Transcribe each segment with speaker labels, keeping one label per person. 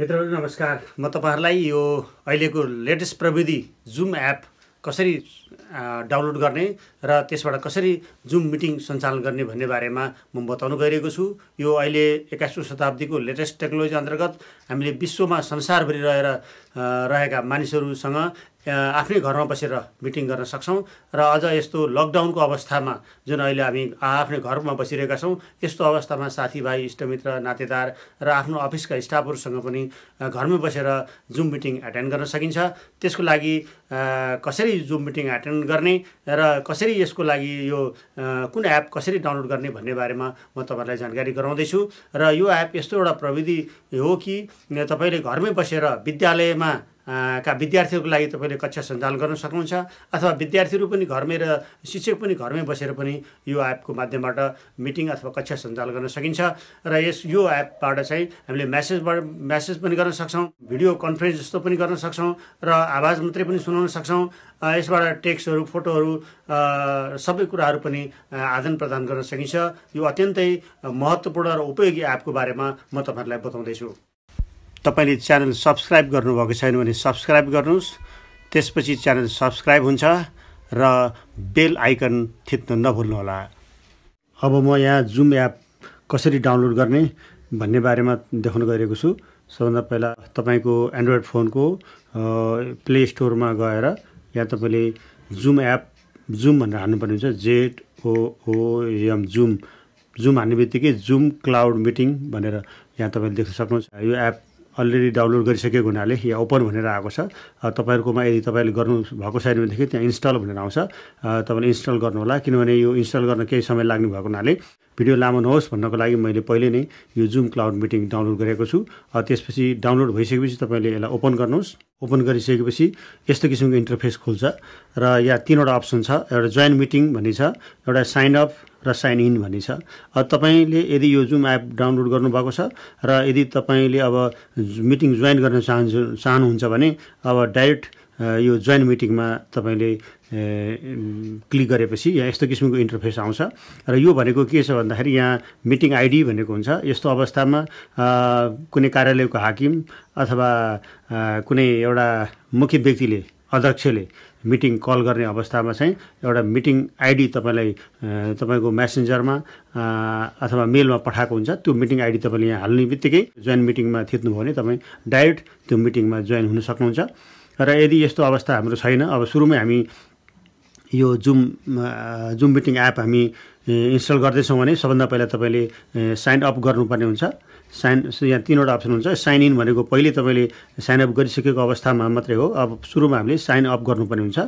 Speaker 1: मित्रहरू नमस्कार म तपाईँहरूलाई यो अहिलेको लेटेस्ट प्रविधि जुम एप कसरी डाउनलोड गर्ने र त्यसबाट कसरी जुम मिटिङ सञ्चालन गर्ने भन्ने बारेमा म बताउनु गइरहेको छु यो अहिले एक्काइसौँ शताब्दीको लेटेस्ट टेक्नोलोजी अन्तर्गत हामीले विश्वमा संसारभरि रहेर रहेका मानिसहरूसँग आफ्नै घरमा बसेर मिटिङ गर्न सक्छौँ र अझ यस्तो लकडाउनको अवस्थामा जुन अहिले हामी आफ्नै घरमा बसिरहेका छौँ यस्तो अवस्थामा साथीभाइ इष्टमित्र नातेदार र आफ्नो अफिसका स्टाफहरूसँग पनि घरमै बसेर जुम मिटिङ एटेन्ड गर्न सकिन्छ त्यसको लागि कसरी जुम मिटिङ एटेन्ड गर्ने र कसरी यसको लागि यो कुन एप कसरी डाउनलोड गर्ने भन्ने बारेमा म तपाईँहरूलाई जानकारी गराउँदैछु र यो एप यस्तो एउटा प्रविधि हो कि तपाईँले घरमै बसेर विद्यालयमा घरमा का विद्यार्थीहरूको लागि तपाईँले कक्षा सञ्चालन गर्न सक्नुहुन्छ अथवा विद्यार्थीहरू पनि घरमै र शिक्षक पनि घरमै बसेर पनि यो एपको माध्यमबाट मिटिङ अथवा कक्षा सञ्चालन गर्न सकिन्छ र यस यो एपबाट चाहिँ हामीले म्यासेजबाट म्यासेज पनि गर्न सक्छौँ भिडियो कन्फरेन्स जस्तो पनि गर्न सक्छौँ र आवाज मात्रै पनि सुनाउन सक्छौँ यसबाट टेक्स्टहरू फोटोहरू सबै कुराहरू पनि आदान प्रदान गर्न सकिन्छ यो अत्यन्तै महत्त्वपूर्ण र उपयोगी एपको बारेमा म तपाईँहरूलाई बताउँदैछु तपाईँले च्यानल सब्सक्राइब गर्नुभएको छैन भने सब्सक्राइब गर्नुहोस् त्यसपछि च्यानल सब्सक्राइब हुन्छ र बेल आइकन थिच्न नभुल्नुहोला अब म यहाँ जुम एप कसरी डाउनलोड गर्ने भन्ने बारेमा देखाउन गइरहेको छु सबभन्दा पहिला तपाईँको एन्ड्रोइड फोनको प्ले स्टोरमा गएर यहाँ तपाईँले जुम एप जुम भनेर हान्नुपर्ने हुन्छ जेड ओओएम जुम जुम हान्ने बित्तिकै जुम क्लाउड मिटिङ भनेर यहाँ तपाईँले देख्न सक्नुहुन्छ यो एप अलरेडी डाउनलोड गरिसकेको हुनाले या ओपन भनेर आएको छ तपाईँहरूकोमा यदि तपाईँले गर्नु भएको छैन भनेदेखि त्यहाँ इन्स्टल भनेर आउँछ तपाईँले इन्स्टल गर्नुहोला किनभने यो इन्स्टल गर्न केही समय लाग्ने भएको हुनाले भिडियो लामो नहोस् भन्नको लागि मैले पहिले नै यो जुम क्लाउड मिटिङ डाउनलोड गरेको छु त्यसपछि डाउनलोड भइसकेपछि तपाईँले यसलाई ओपन गर्नुहोस् ओपन गरिसकेपछि यस्तो किसिमको इन्टरफेस खुल्छ र यहाँ तिनवटा अप्सन छ एउटा जोइन मिटिङ भन्ने छ एउटा साइन अप र साइन इन भन्ने छ तपाईँले यदि यो जुम एप डाउनलोड गर्नुभएको छ र यदि तपाईँले अब मिटिङ जोइन गर्न चाहन्छु चाहनुहुन्छ भने अब डाइरेक्ट यो जोइन मिटिङमा तपाईँले क्लिक गरेपछि यहाँ यस्तो किसिमको इन्टरफेस आउँछ र यो भनेको के छ भन्दाखेरि यहाँ मिटिङ आइडी भनेको हुन्छ यस्तो अवस्थामा कुनै कार्यालयको हाकिम अथवा कुनै एउटा मुख्य व्यक्तिले अध्यक्षले मिटिङ कल गर्ने अवस्थामा चाहिँ एउटा मिटिङ आइडी तपाईँलाई तपाईँको म्यासेन्जरमा अथवा मेलमा पठाएको हुन्छ त्यो मिटिङ आइडी तपाईँले यहाँ हाल्ने बित्तिकै जोइन मिटिङमा थिच्नुभयो भने तपाईँ डाइरेक्ट त्यो मिटिङमा जोइन हुन सक्नुहुन्छ र यदि यस्तो अवस्था हाम्रो छैन अब सुरुमै हामी यो जुम जुम मिटिङ एप हामी इन्स्टल गर्दैछौँ भने सबभन्दा पहिला तपाईँले साइन अप गर्नुपर्ने हुन्छ साइन यहाँ तिनवटा अप्सन हुन्छ साइन इन भनेको पहिले तपाईँले साइन अप गरिसकेको अवस्थामा मात्रै हो अब सुरुमा हामीले साइन अप गर्नुपर्ने हुन्छ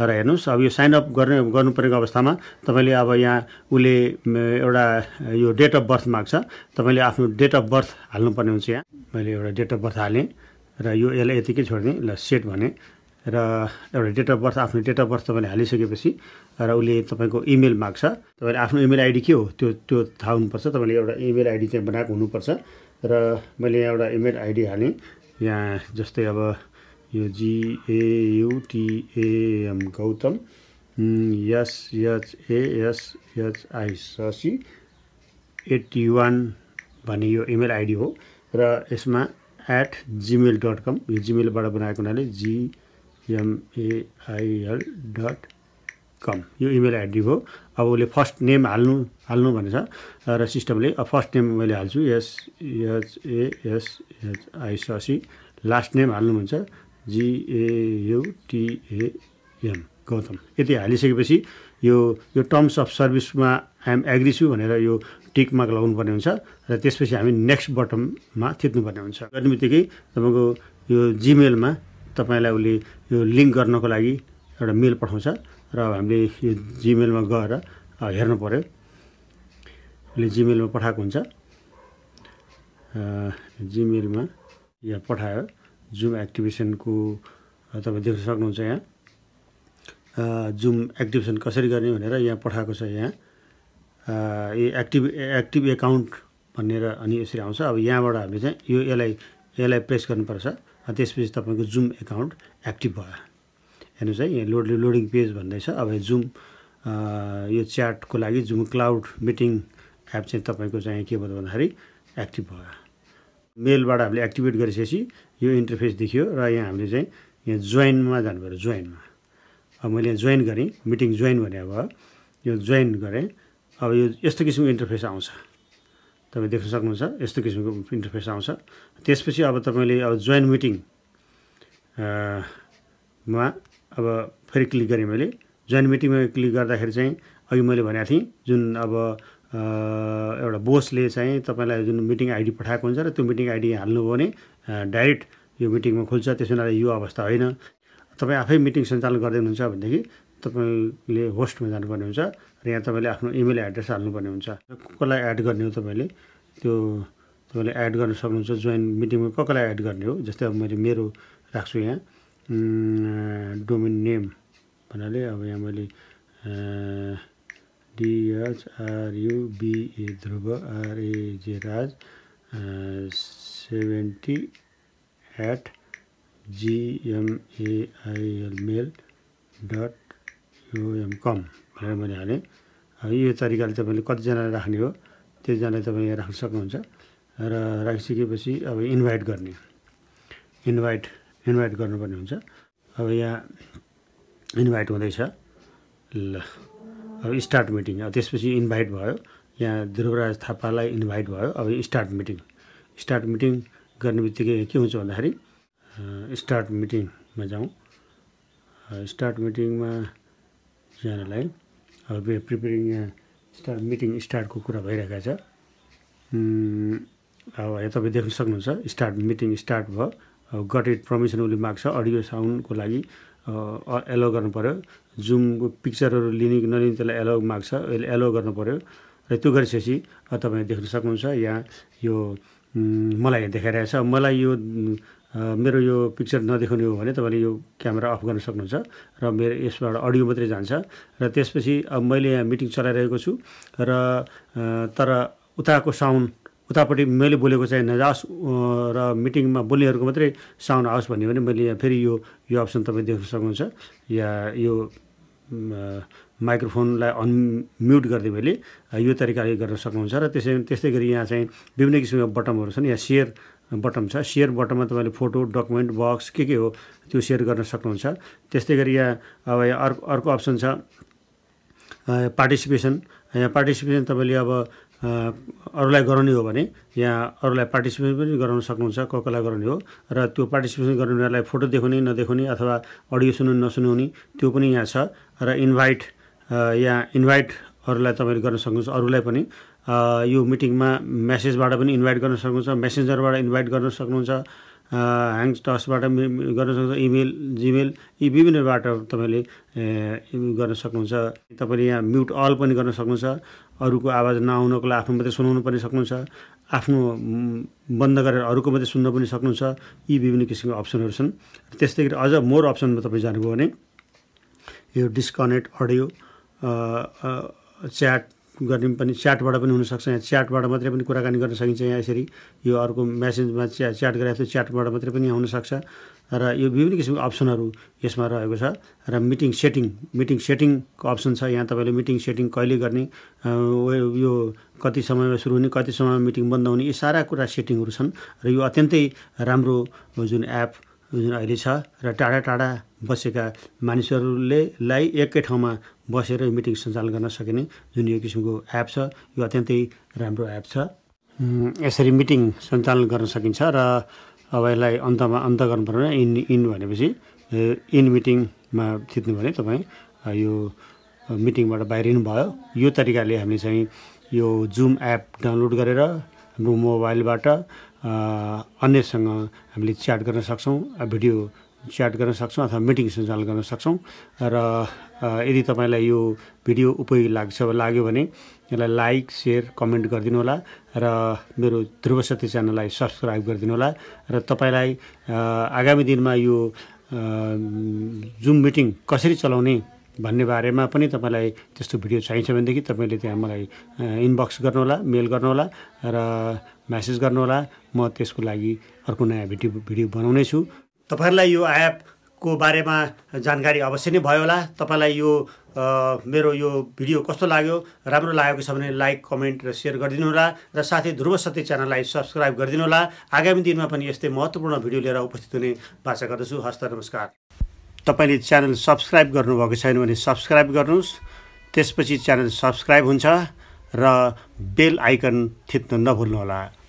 Speaker 1: र हेर्नुहोस् अब यो साइन अप गर्ने गर्नुपर्ने अवस्थामा तपाईँले अब यहाँ उसले एउटा यो डेट अफ बर्थ माग्छ तपाईँले आफ्नो डेट अफ बर्थ हाल्नुपर्ने हुन्छ यहाँ मैले एउटा डेट अफ बर्थ हालेँ र यो यसलाई यतिकै छोडिदिएँ ल सेट भने र एउटा डेट अफ बर्थ आफ्नो डेट अफ बर्थ तपाईँले हालिसकेपछि र उसले तपाईँको इमेल माग्छ तपाईँले आफ्नो इमेल आइडी के हो त्यो त्यो थाहा हुनुपर्छ तपाईँले एउटा इमेल आइडी चाहिँ बनाएको हुनुपर्छ र मैले यहाँ एउटा इमेल आइडी हालेँ यहाँ जस्तै अब यो G A U T A M Gautam S H I eighty one भन्ने यो इमेल आइडी हो र यसमा एट जिमेल डट कम यो जिमेलबाट बनाएको हुनाले जी एमएआइएल डट कम यो इमेल आइडी हो अब उसले फर्स्ट नेम हाल्नु हाल्नु भनेछ र सिस्टमले अब फर्स्ट नेम मैले हाल्छु एस सी लास्ट नेम हाल्नु हाल्नुहुन्छ जिएयुटिएएम गौतम यति हालिसकेपछि यो यो टर्म्स अफ सर्भिसमा आइएम एग्री छु भनेर यो टिक मार्क लगाउनुपर्ने हुन्छ र त्यसपछि हामी नेक्स्ट बटममा थिच्नुपर्ने हुन्छ गर्ने बित्तिकै तपाईँको यो जिमेलमा तपाईँलाई उसले यो लिङ्क गर्नको लागि एउटा मेल पठाउँछ र हामीले यो जिमेलमा गएर हेर्नु पऱ्यो उसले जिमेलमा पठाएको हुन्छ जिमेलमा यहाँ पठायो जुम एक्टिभेसनको तपाईँ देख्न सक्नुहुन्छ यहाँ जुम एक्टिभेसन कसरी गर्ने भनेर यहाँ पठाएको छ यहाँ ए एक्टिभ एक्टिभ एकाउन्ट भनेर अनि यसरी आउँछ अब यहाँबाट हामीले चाहिँ यो यसलाई यसलाई प्रेस गर्नुपर्छ त्यसपछि तपाईँको जुम एकाउन्ट एक्टिभ भयो हेर्नुहोस् है यहाँ लोड लोडिङ पेज भन्दैछ अब जुम यो च्याटको लागि जुम क्लाउड मिटिङ एप चाहिँ तपाईँको चाहिँ के भयो भन्दाखेरि एक्टिभ भयो मेलबाट हामीले एक्टिभेट गरिसकेपछि यो इन्टरफेस देखियो र यहाँ हामीले चाहिँ यहाँ जोइनमा जानुभयो जोइनमा अब मैले यहाँ जोइन गरेँ मिटिङ जोइन भने अब यो जोइन गरेँ अब यो यस्तो किसिमको इन्टरफेस आउँछ तपाईँ देख्न सक्नुहुन्छ यस्तो किसिमको इन्टरफेस आउँछ त्यसपछि अब तपाईँले अब जोइन मिटिङ मा अब फेरि क्लिक गरेँ मैले जोइन मिटिङमा क्लिक गर्दाखेरि चाहिँ अघि मैले भनेको थिएँ जुन अब एउटा बोसले चाहिँ तपाईँलाई जुन मिटिङ आइडी पठाएको हुन्छ र त्यो मिटिङ आइडी हाल्नुभयो भने डाइरेक्ट यो मिटिङमा खुल्छ त्यस हुनाले यो अवस्था होइन तपाईँ आफै मिटिङ सञ्चालन गर्दै हुनुहुन्छ भनेदेखि तपाईँले होस्टमा जानुपर्ने हुन्छ र यहाँ तपाईँले आफ्नो इमेल एड्रेस हाल्नुपर्ने हुन्छ र कसलाई एड गर्ने हो तपाईँले त्यो तपाईँले एड गर्न सक्नुहुन्छ जोइन मिटिङमा को कसलाई एड गर्ने हो जस्तै अब मैले मेरो राख्छु यहाँ डोमिन नेम भन्नाले अब यहाँ मैले D H R U B A Dhruv R A J Raj seventy eight G M A I L mail dot um com भनेर मैले हालेँ यो तरिकाले तपाईँले कतिजना राख्ने हो त्यतिजना तपाईँले राख्न सक्नुहुन्छ र राखिसकेपछि अब इन्भाइट गर्ने इन्भाइट इन्भाइट गर्नुपर्ने हुन्छ अब यहाँ इन्भाइट हुँदैछ ल अब स्टार्ट मिटिङ अब त्यसपछि इन्भाइट भयो यहाँ ध्रुवराज थापालाई इन्भाइट भयो अब स्टार्ट मिटिङ स्टार्ट मिटिङ गर्ने बित्तिकै के हुन्छ भन्दाखेरि स्टार्ट मिटिङमा जाउँ स्टार्ट मिटिङमा जानलाई अब प्रिपेरिङ यहाँ स्टार्ट मिटिङ स्टार्टको कुरा भइरहेको छ अब यहाँ तपाईँ देख्न सक्नुहुन्छ स्टार्ट मिटिङ स्टार्ट भयो गट इट पर्मिसन उसले माग्छ अडियो साउन्डको लागि एलो गर्नु पऱ्यो जुमको पिक्चरहरू लिने नलिने त्यसलाई एलो माग्छ यसले एलो गर्नु पऱ्यो र त्यो गरिसकेपछि तपाईँ देख्न सक्नुहुन्छ यहाँ यो मलाई देखाइरहेछ मलाई यो मेरो यो पिक्चर नदेखाउने हो भने तपाईँले यो क्यामेरा अफ गर्न सक्नुहुन्छ र मेरो यसबाट अडियो मात्रै जान्छ र त्यसपछि अब मैले यहाँ मिटिङ चलाइरहेको छु र तर उताको साउन्ड उतापट्टि मैले बोलेको चाहिँ नजाओस् र मिटिङमा बोल्नेहरूको मात्रै साउन्ड आओस् भन्यो भने मैले यहाँ फेरि यो यो अप्सन तपाईँ देख्न सक्नुहुन्छ या यो माइक्रोफोनलाई अनम्युट गर्दै मैले यो तरिकाले गर्न सक्नुहुन्छ र त्यसै त्यस्तै गरी यहाँ चाहिँ विभिन्न किसिमका बटनहरू छन् यहाँ सेयर बटम छ सेयर बटममा तपाईँले फोटो डकुमेन्ट बक्स के के हो त्यो सेयर गर्न सक्नुहुन्छ त्यस्तै गरी यहाँ अब यहाँ अर्को अर्को अप्सन छ पार्टिसिपेसन यहाँ पार्टिसिपेसन तपाईँले अब अरूलाई गराउने हो भने यहाँ अरूलाई पार्टिसिपेसन पनि गराउन सक्नुहुन्छ को कसलाई गराउने हो र त्यो पार्टिसिपेसन गर्ने उनीहरूलाई फोटो देखाउने नदेखाउने अथवा अडियो सुन्नु नसुनाउने त्यो पनि यहाँ छ र इन्भाइट यहाँ इन्भाइट अरूलाई तपाईँले गर्न सक्नुहुन्छ अरूलाई पनि यो मिटिङमा मेसेजबाट पनि इन्भाइट गर्न सक्नुहुन्छ मेसेन्जरबाट इन्भाइट गर्न सक्नुहुन्छ ह्याङ टचबाट गर्न सक्नुहुन्छ इमेल जिमेल यी विभिन्नबाट तपाईँले गर्न सक्नुहुन्छ तपाईँले यहाँ म्युट अल पनि गर्न सक्नुहुन्छ अरूको आवाज नआउनको लागि आफ्नो मात्रै सुनाउनु पनि सक्नुहुन्छ आफ्नो बन्द गरेर अरूको मात्रै सुन्न पनि सक्नुहुन्छ यी विभिन्न किसिमको अप्सनहरू छन् त्यस्तै गरी अझ मोर अप्सनमा तपाईँ जानुभयो भने यो डिस्कनेक्ट अडियो च्याट गर्ने पनि च्याटबाट पनि हुनसक्छ यहाँ च्याटबाट मात्रै पनि कुराकानी गर्न सकिन्छ यहाँ यसरी यो अर्को म्यासेजमा च्या च्याट गरेपछि च्याटबाट मात्रै पनि हुनसक्छ र यो विभिन्न किसिमको अप्सनहरू यसमा रहेको छ र मिटिङ सेटिङ मिटिङ सेटिङको अप्सन छ यहाँ तपाईँले मिटिङ सेटिङ कहिले गर्ने यो कति समयमा सुरु हुने कति समयमा मिटिङ बन्द हुने यी सारा कुरा सेटिङहरू छन् र यो अत्यन्तै राम्रो जुन एप जुन अहिले छ र टाढा टाढा बसेका मानिसहरूले लाई एकै ठाउँमा बसेर मिटिङ सञ्चालन गर्न सकिने जुन यो किसिमको एप छ यो अत्यन्तै राम्रो एप छ यसरी मिटिङ सञ्चालन गर्न सकिन्छ र अब यसलाई अन्तमा अन्त गर्नु पऱ्यो इन इन भनेपछि इन मिटिङमा थित्नु भने तपाईँ यो मिटिङबाट बाहिरिनु भयो यो तरिकाले हामीले चाहिँ यो जुम एप डाउनलोड गरेर हाम्रो मोबाइलबाट अन्यसँग हामीले च्याट गर्न सक्छौँ भिडियो च्याट गर्न सक्छौँ अथवा मिटिङ सञ्चालन गर्न सक्छौँ र यदि तपाईँलाई यो भिडियो उपयोगी लाग्छ लाग्यो भने यसलाई लाइक सेयर कमेन्ट गरिदिनु होला र मेरो ध्रुव सत्य च्यानललाई सब्सक्राइब गरिदिनु होला र तपाईँलाई आगामी दिनमा यो जुम मिटिङ कसरी चलाउने भन्ने बारेमा पनि तपाईँलाई त्यस्तो भिडियो चाहिन्छ भनेदेखि तपाईँले त्यहाँ मलाई इनबक्स गर्नुहोला मेल गर्नुहोला र म्यासेज गर्नुहोला म त्यसको लागि अर्को नयाँ भिडियो भिडियो बनाउनेछु तपाईँहरूलाई यो एपको बारेमा जानकारी अवश्य नै भयो होला तपाईँलाई यो मेरो यो भिडियो कस्तो लाग्यो राम्रो लागेको छ भने लाइक कमेन्ट र सेयर होला र साथै ध्रुव सत्य च्यानललाई सब्सक्राइब गरिदिनु होला आगामी दिनमा पनि यस्तै महत्त्वपूर्ण भिडियो लिएर उपस्थित हुने बाचा गर्दछु हस्त नमस्कार तपाईँले च्यानल सब्सक्राइब गर्नुभएको छैन भने सब्सक्राइब गर्नुहोस् त्यसपछि च्यानल सब्सक्राइब हुन्छ र बेल आइकन थिच्न नभुल्नुहोला